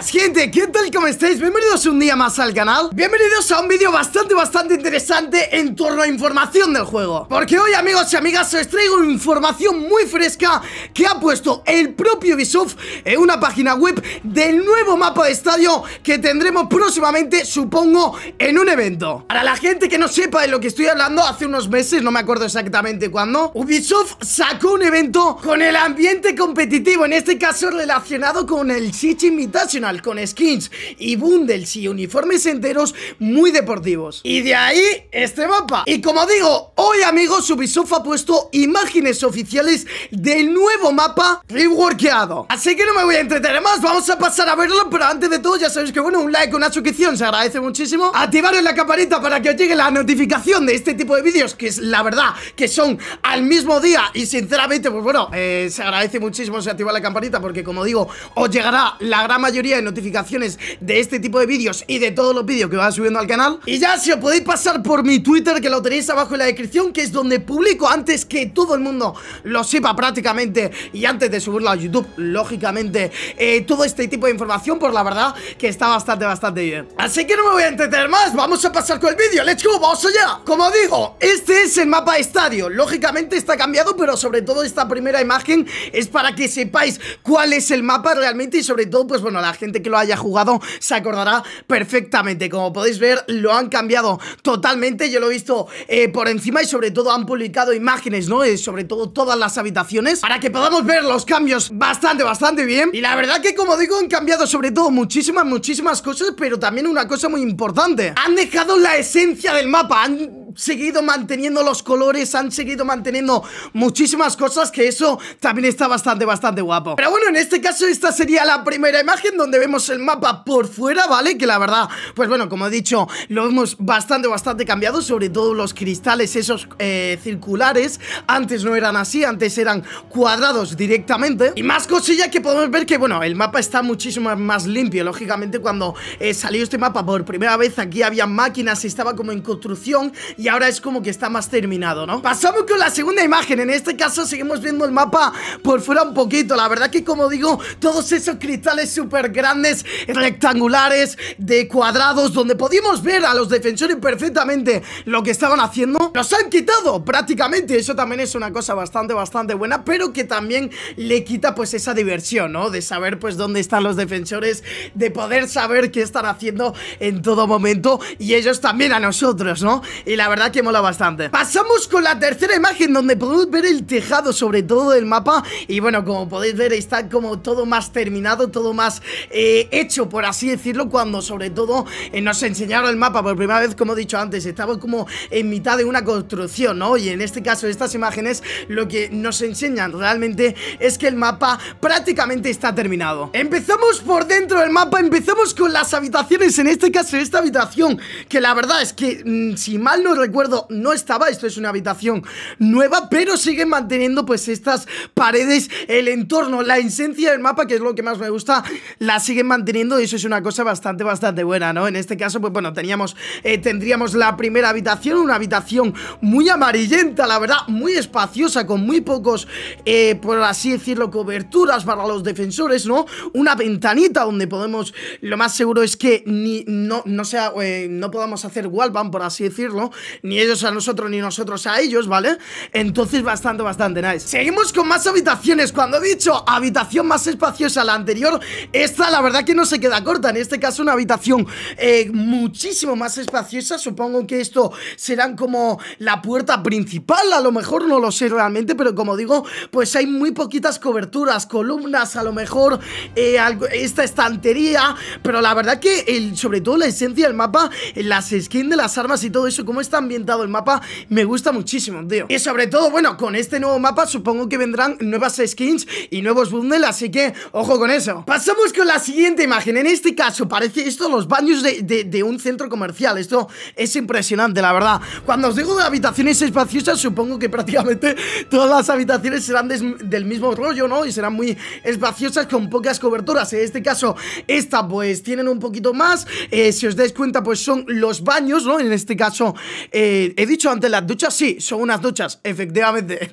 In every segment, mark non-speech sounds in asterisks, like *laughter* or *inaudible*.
gente, ¿qué tal? ¿Cómo estáis? Bienvenidos un día más al canal Bienvenidos a un vídeo bastante, bastante interesante en torno a información del juego Porque hoy amigos y amigas os traigo información muy fresca que ha puesto el propio Ubisoft en una página web del nuevo mapa de estadio que tendremos próximamente, supongo, en un evento Para la gente que no sepa de lo que estoy hablando, hace unos meses, no me acuerdo exactamente cuándo Ubisoft sacó un evento con el ambiente competitivo, en este caso relacionado con el Chichi Invitation con skins y bundles y uniformes enteros muy deportivos. Y de ahí este mapa. Y como digo, hoy amigos Ubisoft ha puesto imágenes oficiales del nuevo mapa reworkeado. Así que no me voy a entretener más, vamos a pasar a verlo, pero antes de todo ya sabéis que bueno, un like, una suscripción se agradece muchísimo. Activaros la campanita para que os llegue la notificación de este tipo de vídeos, que es la verdad, que son al mismo día y sinceramente, pues bueno, eh, se agradece muchísimo si activa la campanita porque como digo, os llegará la gran mayoría de notificaciones de este tipo de vídeos y de todos los vídeos que va subiendo al canal Y ya si os podéis pasar por mi Twitter que lo tenéis abajo en la descripción Que es donde publico antes que todo el mundo lo sepa prácticamente Y antes de subirlo a YouTube, lógicamente, eh, todo este tipo de información Por pues la verdad que está bastante, bastante bien Así que no me voy a entretener más, vamos a pasar con el vídeo, let's go, vamos allá Como digo, este es el mapa estadio, lógicamente está cambiado Pero sobre todo esta primera imagen es para que sepáis cuál es el mapa realmente Y sobre todo, pues bueno, la gente gente que lo haya jugado se acordará perfectamente. Como podéis ver, lo han cambiado totalmente. Yo lo he visto eh, por encima y sobre todo han publicado imágenes, ¿no? Eh, sobre todo todas las habitaciones para que podamos ver los cambios bastante, bastante bien. Y la verdad que, como digo, han cambiado sobre todo muchísimas, muchísimas cosas, pero también una cosa muy importante. Han dejado la esencia del mapa, han seguido manteniendo los colores, han seguido manteniendo muchísimas cosas que eso también está bastante, bastante guapo. Pero bueno, en este caso esta sería la primera imagen donde vemos el mapa por fuera, ¿vale? Que la verdad, pues bueno, como he dicho, lo hemos bastante, bastante cambiado, sobre todo los cristales esos eh, circulares. Antes no eran así, antes eran cuadrados directamente. Y más cosillas que podemos ver que, bueno, el mapa está muchísimo más limpio. Lógicamente, cuando eh, salió este mapa por primera vez, aquí había máquinas, y estaba como en construcción y ahora es como que está más terminado, ¿no? Pasamos con la segunda imagen, en este caso seguimos viendo el mapa por fuera un poquito, la verdad que como digo, todos esos cristales súper grandes, rectangulares, de cuadrados, donde podíamos ver a los defensores perfectamente lo que estaban haciendo, los han quitado prácticamente, eso también es una cosa bastante, bastante buena, pero que también le quita pues esa diversión, ¿no? De saber pues dónde están los defensores, de poder saber qué están haciendo en todo momento y ellos también a nosotros, ¿no? Y la verdad que mola bastante Pasamos con la tercera imagen donde podemos ver el tejado sobre todo del mapa Y bueno, como podéis ver está como todo más terminado, todo más eh, hecho por así decirlo Cuando sobre todo eh, nos enseñaron el mapa por primera vez, como he dicho antes Estaba como en mitad de una construcción, ¿no? Y en este caso estas imágenes lo que nos enseñan realmente es que el mapa prácticamente está terminado Empezamos por dentro del mapa, empezamos con las habitaciones, en este caso esta habitación Que la verdad es que mm, si mal no recuerdo, no estaba, esto es una habitación nueva, pero siguen manteniendo pues estas paredes, el entorno, la esencia del mapa, que es lo que más me gusta, la siguen manteniendo y eso es una cosa bastante, bastante buena, ¿no? En este caso, pues bueno, teníamos, eh, tendríamos la primera habitación, una habitación muy amarillenta, la verdad, muy espaciosa, con muy pocos, eh, por así decirlo, coberturas para los defensores, ¿no? Una ventanita donde podemos, lo más seguro es que ni, no, no sea, eh, no podamos hacer wallbang, por así decirlo, ni ellos a nosotros, ni nosotros a ellos, ¿vale? Entonces bastante, bastante nice Seguimos con más habitaciones, cuando he dicho habitación más espaciosa la anterior Esta la verdad que no se queda corta, en este caso una habitación eh, muchísimo más espaciosa Supongo que esto serán como la puerta principal, a lo mejor no lo sé realmente Pero como digo, pues hay muy poquitas coberturas, columnas a lo mejor eh, Esta estantería, pero la verdad que sobre todo la esencia del mapa Las skins de las armas y todo eso, como están ambientado el mapa Me gusta muchísimo, tío Y sobre todo, bueno, con este nuevo mapa supongo que vendrán nuevas skins y nuevos bundles Así que, ojo con eso Pasamos con la siguiente imagen En este caso parece esto los baños de, un centro comercial Esto es impresionante, la verdad Cuando os digo de habitaciones espaciosas Supongo que prácticamente todas las habitaciones serán del mismo rollo, ¿no? Y serán muy espaciosas con pocas coberturas En este caso, esta pues tienen un poquito más eh, Si os dais cuenta, pues son los baños, ¿no? En este caso eh, he dicho antes las duchas, sí, son unas duchas, efectivamente.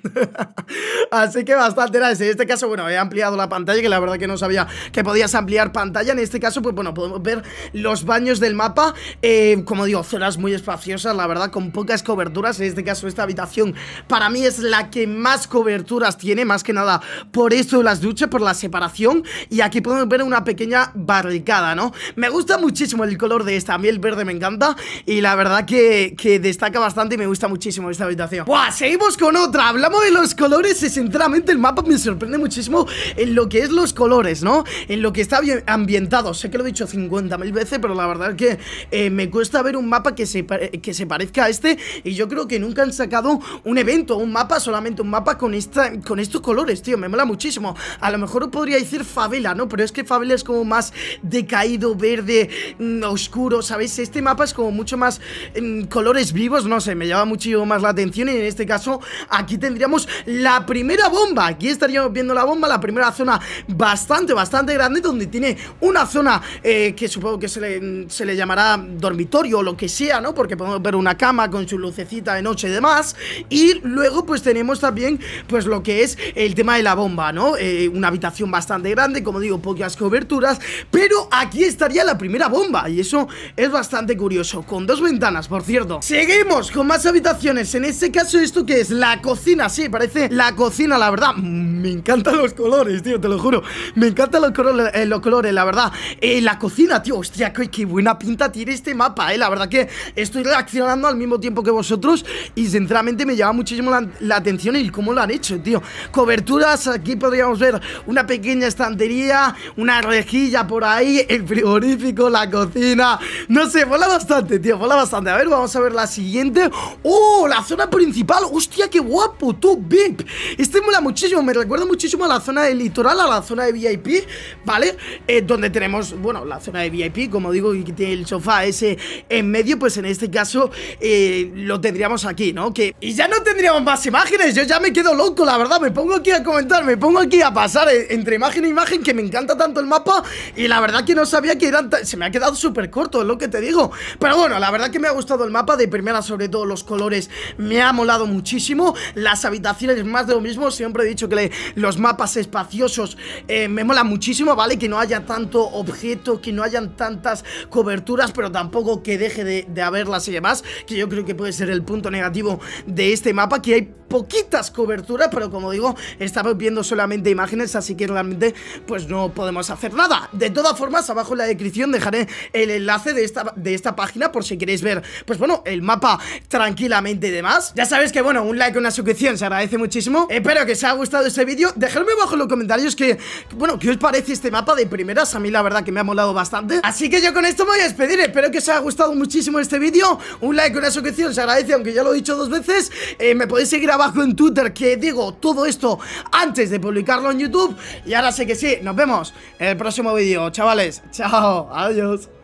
*laughs* Así que bastante era En este caso, bueno, he ampliado la pantalla, que la verdad que no sabía que podías ampliar pantalla. En este caso, pues bueno, podemos ver los baños del mapa. Eh, como digo, zonas muy espaciosas, la verdad, con pocas coberturas. En este caso, esta habitación para mí es la que más coberturas tiene, más que nada por esto de las duchas, por la separación. Y aquí podemos ver una pequeña barricada, ¿no? Me gusta muchísimo el color de esta, a mí el verde me encanta. Y la verdad que, que destaca bastante y me gusta muchísimo esta habitación ¡Buah! Seguimos con otra, hablamos de los colores y sinceramente el mapa me sorprende muchísimo en lo que es los colores, ¿no? En lo que está ambientado, sé que lo he dicho 50.000 veces, pero la verdad es que eh, me cuesta ver un mapa que se, que se parezca a este y yo creo que nunca han sacado un evento, un mapa, solamente un mapa con, esta, con estos colores, tío, me mola muchísimo A lo mejor podría decir favela, ¿no? Pero es que favela es como más decaído, verde, mm, oscuro, ¿sabéis? Este mapa es como mucho más mm, colores vivos, no sé, me llama mucho más la atención y en este caso aquí tendríamos la primera bomba, aquí estaríamos viendo la bomba, la primera zona bastante, bastante grande donde tiene una zona eh, que supongo que se le, llamará dormitorio o lo que sea, ¿no? Porque podemos ver una cama con su lucecita de noche y demás y luego pues tenemos también pues lo que es el tema de la bomba, ¿no? Eh, una habitación bastante grande, como digo, pocas coberturas, pero aquí estaría la primera bomba y eso es bastante curioso, con dos ventanas, por cierto. Seguimos con más habitaciones En este caso, ¿esto que es? La cocina, sí, parece la cocina, la verdad mm, Me encantan los colores, tío, te lo juro Me encantan los, colores, eh, los colores la verdad eh, La cocina, tío, hostia, qué, buena pinta tiene este mapa, eh La verdad que estoy reaccionando al mismo tiempo que vosotros Y sinceramente me llama muchísimo la, atención y cómo lo han hecho, tío Coberturas, aquí podríamos ver una pequeña estantería Una rejilla por ahí, el frigorífico, la cocina No sé, mola bastante, tío, mola bastante A ver, vamos a ver las siguiente. ¡Oh! La zona principal. ¡Hostia, qué guapo! Tú, VIP. Este mola muchísimo. Me recuerda muchísimo a la zona del litoral, a la zona de VIP, ¿vale? Eh, donde tenemos, bueno, la zona de VIP, como digo, Que tiene el sofá ese en medio, pues en este caso eh, lo tendríamos aquí, ¿no? Que, y ya no tendríamos más imágenes. Yo ya me quedo loco, la verdad. Me pongo aquí a comentar, me pongo aquí a pasar eh, entre imagen e imagen que me encanta tanto el mapa. Y la verdad que no sabía que eran. Se me ha quedado súper corto, es lo que te digo. Pero bueno, la verdad que me ha gustado el mapa de primera, sobre todo los colores, me ha molado muchísimo. Las habitaciones, más de lo mismo. Siempre he dicho que los mapas espaciosos eh, me molan muchísimo, ¿vale? Que no haya tanto objeto, que no hayan tantas coberturas, pero tampoco que deje de haberlas y demás. Que yo creo que puede ser el punto negativo de este mapa, que hay poquitas coberturas, pero como digo, estamos viendo solamente imágenes, así que realmente pues no podemos hacer nada. De todas formas, abajo en la descripción dejaré el enlace de esta, de esta página por si queréis ver, pues bueno, el mapa tranquilamente y demás. Ya sabéis que bueno, un like, una suscripción se agradece muchísimo. Espero que os haya gustado este vídeo. Dejadme abajo en los comentarios que, bueno, ¿qué os parece este mapa de primeras? A mí la verdad que me ha molado bastante. Así que yo con esto me voy a despedir. Espero que os haya gustado muchísimo este vídeo. Un like, una suscripción se agradece, aunque ya lo he dicho dos veces. Eh, me podéis seguir a abajo en Twitter que digo todo esto antes de publicarlo en YouTube. Y ahora sé que sí, nos vemos en el próximo vídeo, chavales. Chao, adiós.